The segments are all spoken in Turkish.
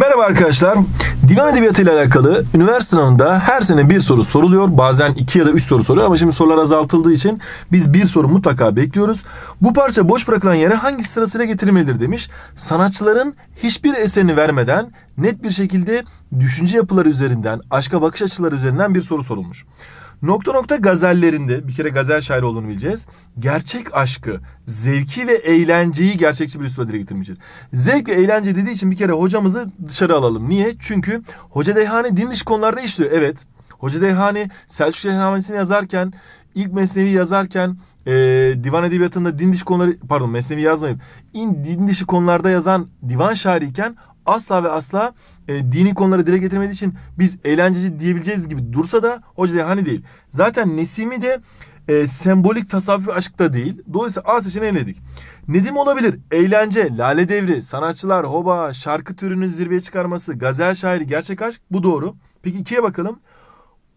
Merhaba arkadaşlar. Divan edebiyatı ile alakalı üniversite sınavında her sene bir soru soruluyor. Bazen iki ya da üç soru soruyor ama şimdi sorular azaltıldığı için biz bir soru mutlaka bekliyoruz. Bu parça boş bırakılan yere hangi sırasıyla getirilmelidir demiş. Sanatçıların hiçbir eserini vermeden net bir şekilde düşünce yapıları üzerinden, aşka bakış açıları üzerinden bir soru sorulmuş. Nokta nokta gazellerinde bir kere gazel şairi olduğunu bileceğiz. Gerçek aşkı, zevki ve eğlenceyi gerçekçi bir üslupla dile getirmiştir. Zevk ve eğlence dediği için bir kere hocamızı dışarı alalım. Niye? Çünkü Hoca Dehane din dışı konularda işliyor. Evet. Hoca Dehane Selçuk Şehname'sini yazarken, ilk Mesnevi yazarken e, divan edebiyatında din dışı konuları pardon Mesnevi yazmayıp in din dışı konularda yazan divan şairiyken asla ve asla e, dini konuları dile getirmediği için biz eğlenceci diyebileceğiz gibi dursa da Hoca hani değil. Zaten Nesimi de e, sembolik tasavvufi aşkta değil. Dolayısıyla A seçeneğini eledik. Nedim olabilir. Eğlence, lale devri, sanatçılar, hoba, şarkı türünün zirveye çıkarması, gazel şairi, gerçek aşk bu doğru. Peki ikiye bakalım.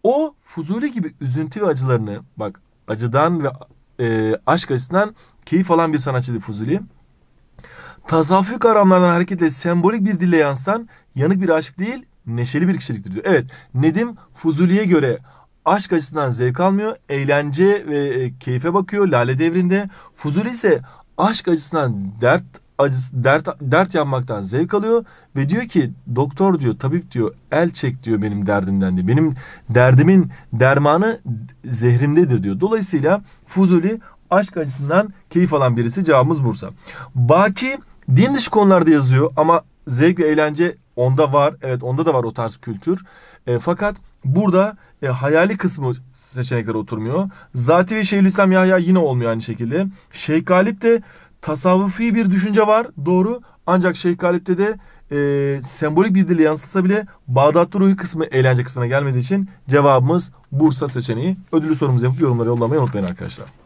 O Fuzuli gibi üzüntü ve acılarını bak acıdan ve e, aşk açısından keyif alan bir sanatçıydı Fuzuli tasavvufi kavramlardan hareketle sembolik bir dille yansıtan yanık bir aşk değil, neşeli bir kişiliktir diyor. Evet, Nedim Fuzuli'ye göre aşk açısından zevk almıyor, eğlence ve e, keyfe bakıyor Lale Devri'nde. Fuzuli ise aşk açısından dert acısı, dert dert yanmaktan zevk alıyor ve diyor ki doktor diyor tabip diyor el çek diyor benim derdimden diyor. Benim derdimin dermanı zehrimdedir diyor. Dolayısıyla Fuzuli aşk açısından keyif alan birisi cevabımız Bursa. Baki Din dışı konularda yazıyor ama zevk ve eğlence onda var. Evet onda da var o tarz kültür. E, fakat burada e, hayali kısmı seçenekler oturmuyor. Zati ve Şeyhülislam Yahya yine olmuyor aynı şekilde. Şeyh Galip de tasavvufi bir düşünce var doğru. Ancak Şeyh Galip'te de e, sembolik bir dille yansıtsa bile Bağdatlı ruhu kısmı eğlence kısmına gelmediği için cevabımız Bursa seçeneği. Ödülü sorumuzu yapıp yorumları yollamayı unutmayın arkadaşlar.